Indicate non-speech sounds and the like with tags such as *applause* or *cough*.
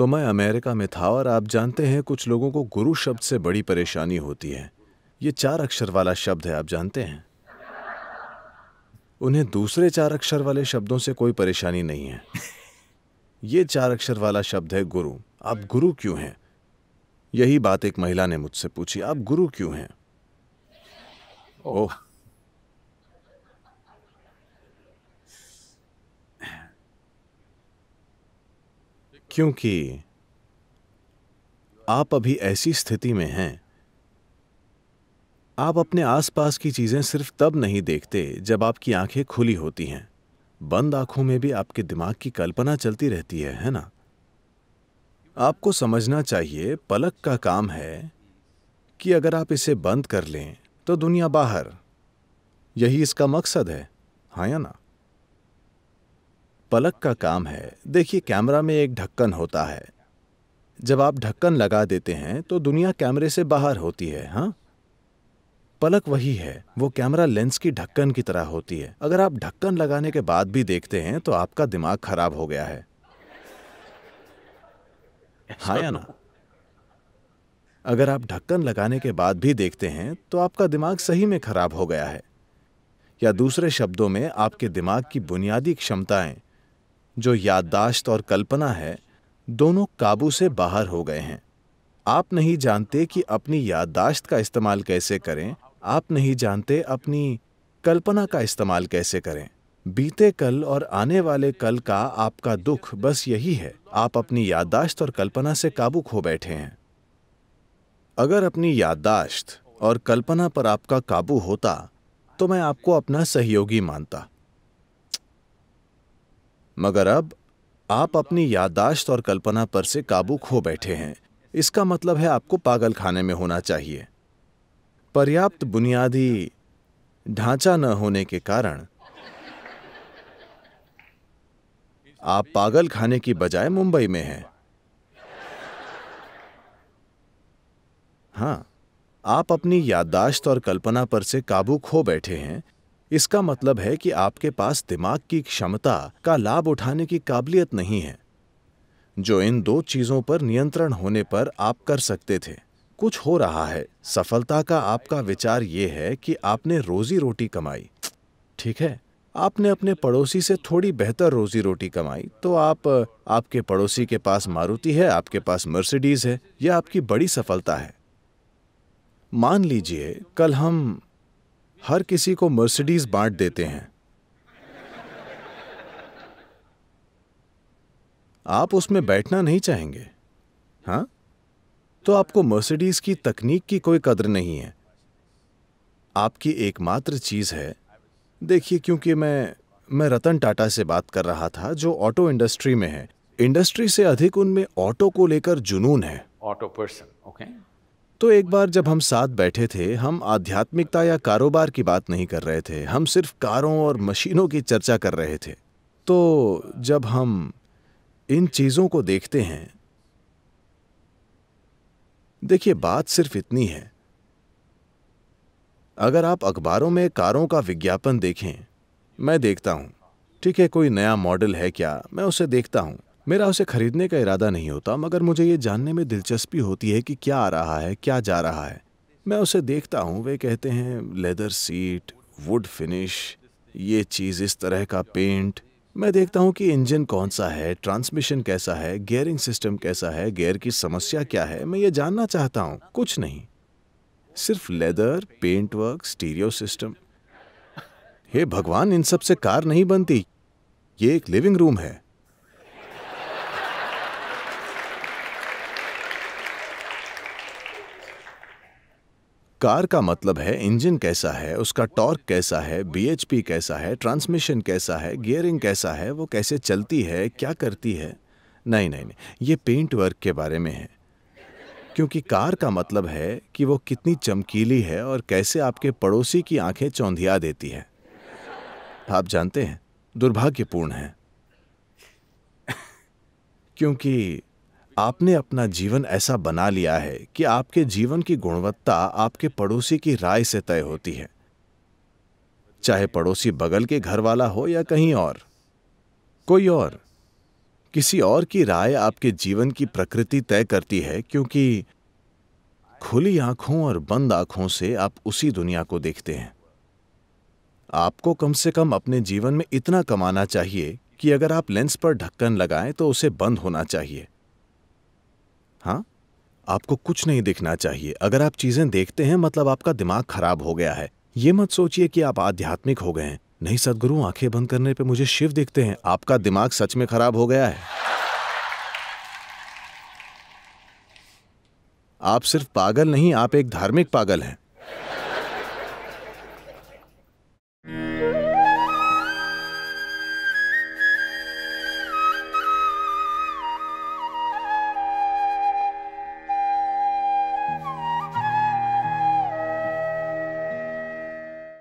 तो मैं अमेरिका में था और आप जानते हैं कुछ लोगों को गुरु शब्द से बड़ी परेशानी होती है ये चार अक्षर वाला शब्द है आप जानते हैं उन्हें दूसरे चार अक्षर वाले शब्दों से कोई परेशानी नहीं है *laughs* ये चार अक्षर वाला शब्द है गुरु आप गुरु क्यों हैं यही बात एक महिला ने मुझसे पूछी आप गुरु क्यों हैं ओह क्योंकि आप अभी ऐसी स्थिति में हैं आप अपने आसपास की चीज़ें सिर्फ तब नहीं देखते जब आपकी आंखें खुली होती हैं बंद आंखों में भी आपके दिमाग की कल्पना चलती रहती है है ना आपको समझना चाहिए पलक का काम है कि अगर आप इसे बंद कर लें तो दुनिया बाहर यही इसका मकसद है हाँ या ना पलक का काम है देखिए कैमरा में एक ढक्कन होता है जब आप ढक्कन लगा देते हैं तो दुनिया कैमरे से बाहर होती है हाँ पलक वही है वो कैमरा लेंस की ढक्कन की तरह होती है अगर आप ढक्कन लगाने के बाद भी देखते हैं तो आपका दिमाग खराब हो गया है हाँ या ना अगर आप ढक्कन लगाने के बाद भी देखते हैं तो आपका दिमाग सही में खराब हो गया है या दूसरे शब्दों में आपके दिमाग की बुनियादी क्षमताएं जो याददाश्त और कल्पना है दोनों काबू से बाहर हो गए हैं आप नहीं जानते कि अपनी याददाश्त का इस्तेमाल कैसे करें आप नहीं जानते अपनी कल्पना का इस्तेमाल कैसे करें बीते कल और आने वाले कल का आपका दुख बस यही है आप अपनी याददाश्त और कल्पना से काबू खो बैठे हैं अगर अपनी याददाश्त और कल्पना पर आपका काबू होता तो मैं आपको अपना सहयोगी मानता मगर अब आप अपनी यादाश्त और कल्पना पर से काबू खो बैठे हैं इसका मतलब है आपको पागल खाने में होना चाहिए पर्याप्त बुनियादी ढांचा न होने के कारण आप पागल खाने की बजाय मुंबई में हैं हाँ आप अपनी यादाश्त और कल्पना पर से काबू खो बैठे हैं इसका मतलब है कि आपके पास दिमाग की क्षमता का लाभ उठाने की काबिलियत नहीं है जो इन दो चीज़ों पर नियंत्रण होने पर आप कर सकते थे कुछ हो रहा है सफलता का आपका विचार ये है कि आपने रोजी रोटी कमाई ठीक है आपने अपने पड़ोसी से थोड़ी बेहतर रोजी रोटी कमाई तो आप आपके पड़ोसी के पास मारुति है आपके पास मर्सिडीज है यह आपकी बड़ी सफलता है मान लीजिए कल हम हर किसी को मर्सिडीज बांट देते हैं आप उसमें बैठना नहीं चाहेंगे हाँ तो आपको मर्सिडीज की तकनीक की कोई कदर नहीं है आपकी एकमात्र चीज़ है देखिए क्योंकि मैं मैं रतन टाटा से बात कर रहा था जो ऑटो इंडस्ट्री में है इंडस्ट्री से अधिक उनमें ऑटो को लेकर जुनून है ऑटो पर्सन ओके तो एक बार जब हम साथ बैठे थे हम आध्यात्मिकता या कारोबार की बात नहीं कर रहे थे हम सिर्फ कारों और मशीनों की चर्चा कर रहे थे तो जब हम इन चीज़ों को देखते हैं देखिए बात सिर्फ इतनी है अगर आप अखबारों में कारों का विज्ञापन देखें मैं देखता हूं ठीक है कोई नया मॉडल है क्या मैं उसे देखता हूं मेरा उसे खरीदने का इरादा नहीं होता मगर मुझे ये जानने में दिलचस्पी होती है कि क्या आ रहा है क्या जा रहा है मैं उसे देखता हूँ वे कहते हैं लेदर सीट वुड फिनिश ये चीज़ इस तरह का पेंट मैं देखता हूँ कि इंजन कौन सा है ट्रांसमिशन कैसा है गेयरिंग सिस्टम कैसा है गेयर की समस्या क्या है मैं ये जानना चाहता हूँ कुछ नहीं सिर्फ leather paint work stereo system हे भगवान इन सब से कार नहीं बनती ये एक लिविंग रूम है कार का मतलब है इंजन कैसा है उसका टॉर्क कैसा है बीएचपी कैसा है ट्रांसमिशन कैसा है गियरिंग कैसा है वो कैसे चलती है क्या करती है नहीं नहीं नहीं ये पेंट वर्क के बारे में है क्योंकि कार का मतलब है कि वो कितनी चमकीली है और कैसे आपके पड़ोसी की आंखें चौंधिया देती है आप जानते हैं दुर्भाग्यपूर्ण है क्योंकि आपने अपना जीवन ऐसा बना लिया है कि आपके जीवन की गुणवत्ता आपके पड़ोसी की राय से तय होती है चाहे पड़ोसी बगल के घर वाला हो या कहीं और कोई और किसी और की राय आपके जीवन की प्रकृति तय करती है क्योंकि खुली आंखों और बंद आंखों से आप उसी दुनिया को देखते हैं आपको कम से कम अपने जीवन में इतना कमाना चाहिए कि अगर आप लेंस पर ढक्कन लगाएं तो उसे बंद होना चाहिए हाँ आपको कुछ नहीं देखना चाहिए अगर आप चीज़ें देखते हैं मतलब आपका दिमाग खराब हो गया है ये मत सोचिए कि आप आध्यात्मिक हो गए हैं नहीं सदगुरु आंखें बंद करने पे मुझे शिव देखते हैं आपका दिमाग सच में खराब हो गया है आप सिर्फ पागल नहीं आप एक धार्मिक पागल हैं